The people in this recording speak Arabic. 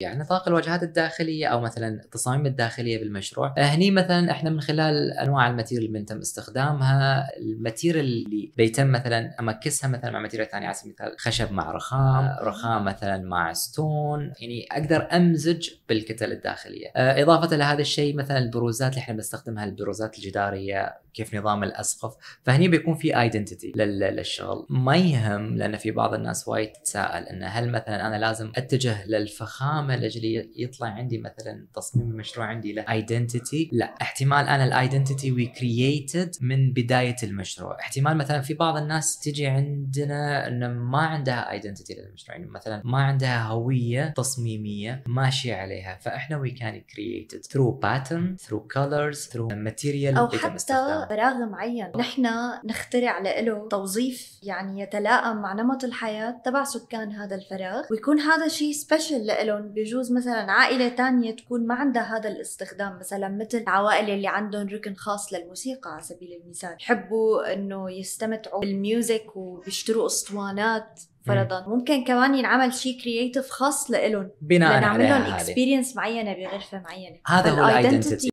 يعني نطاق الواجهات الداخليه او مثلا التصاميم الداخليه بالمشروع آه، هني مثلا احنا من خلال انواع الماتيريال اللي بيتم استخدامها الماتيريال اللي بيتم مثلا امكسها مثلا مع ماتيريال ثانيه على سبيل المثال خشب مع رخام آه. رخام مثلا مع ستون يعني اقدر امزج بالكتل الداخليه آه، اضافه لهذا الشيء مثلا البروزات اللي احنا بنستخدمها البروزات الجداريه كيف نظام الاسقف فهني بيكون في ايدنتيتي للشغل ما يهم لان في بعض الناس وايد تتساءل انه هل مثلا انا لازم اتجه للفخامه العمل لاجل يطلع عندي مثلا تصميم المشروع عندي له ايدنتيتي لا احتمال انا الايدنتيتي وي كرييتد من بدايه المشروع احتمال مثلا في بعض الناس تجي عندنا انه ما عندها ايدنتيتي للمشروع يعني مثلا ما عندها هويه تصميميه ماشيه عليها فاحنا وي كان كرييتد ثرو باترن ثرو كلرز ثرو ماتيريال او حتى فراغ معين نحن نخترع له توظيف يعني يتلائم مع نمط الحياه تبع سكان هذا الفراغ ويكون هذا شيء سبيشل لهم بجوز مثلا عائلة تانية تكون ما عندها هذا الاستخدام مثلا مثل العوائل اللي عندهم ركن خاص للموسيقى على سبيل المثال يحبوا انه يستمتعوا بالميوزك وبيشتروا اسطوانات فرضا ممكن كمان ينعمل شيء كرييتيف خاص لهم بناء على لهم اكسبيرينس معينه بغرفه معينه هذا هو الايدنتيتي